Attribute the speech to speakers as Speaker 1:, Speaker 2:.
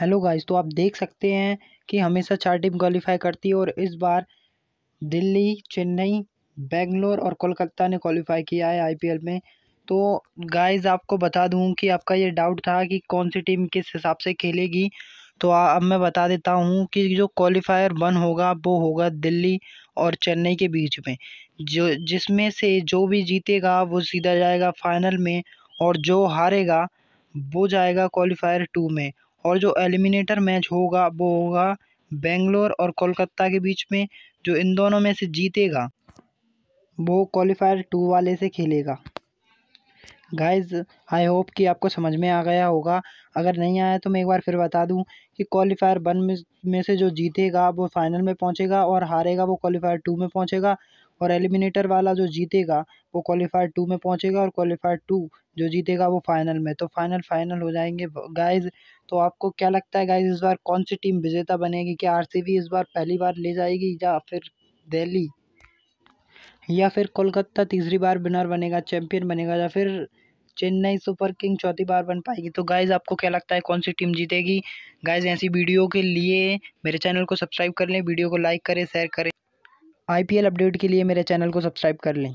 Speaker 1: hello guys तो आप देख सकते हैं कि हमेशा चार टीम क्वालिफाई करती है और इस बार दिल्ली चेन्नई बेंगलोर और कोलकाता ने क्वालिफाई किया है आईपीएल में तो गाइस आपको बता दूं कि आपका ये डाउट था कि कौन सी टीम किस हिसाब से खेलेगी तो आ, अब मैं बता देता हूँ कि जो क्वालिफायर वन होगा वो होगा दिल्ली और चेन्नई के बीच में जो जिसमें से जो भी जीतेगा वो सीधा जाएगा फाइनल में और जो हारेगा वो जाएगा क्वालिफायर टू में और जो एलिमिनेटर मैच होगा वो होगा बेंगलोर और कोलकाता के बीच में जो इन दोनों में से जीतेगा वो क्वालिफायर टू वाले से खेलेगा गाइज आई होप कि आपको समझ में आ गया होगा अगर नहीं आया तो मैं एक बार फिर बता दूं कि क्वालिफायर वन में से जो जीतेगा वो फाइनल में पहुंचेगा और हारेगा वो क्वालिफायर टू में पहुंचेगा और एलिमिनेटर वाला जो जीतेगा वो क्वालिफायर टू में पहुंचेगा और क्वालिफायर टू जो जीतेगा वो फाइनल में तो फाइनल फाइनल हो जाएंगे गाइज तो आपको क्या लगता है गाइज इस बार कौन सी टीम विजेता बनेगी क्या आरसीबी इस बार पहली बार ले जाएगी या फिर दिल्ली या फिर कोलकाता तीसरी बार विनर बनेगा चैम्पियन बनेगा या फिर चेन्नई सुपर किंग चौथी बार बन पाएगी तो गाइज आपको क्या लगता है कौन सी टीम जीतेगी गाइज ऐसी वीडियो के लिए मेरे चैनल को सब्सक्राइब कर लें वीडियो को लाइक करें शेयर करें आईपीएल अपडेट के लिए मेरे चैनल को सब्सक्राइब कर लें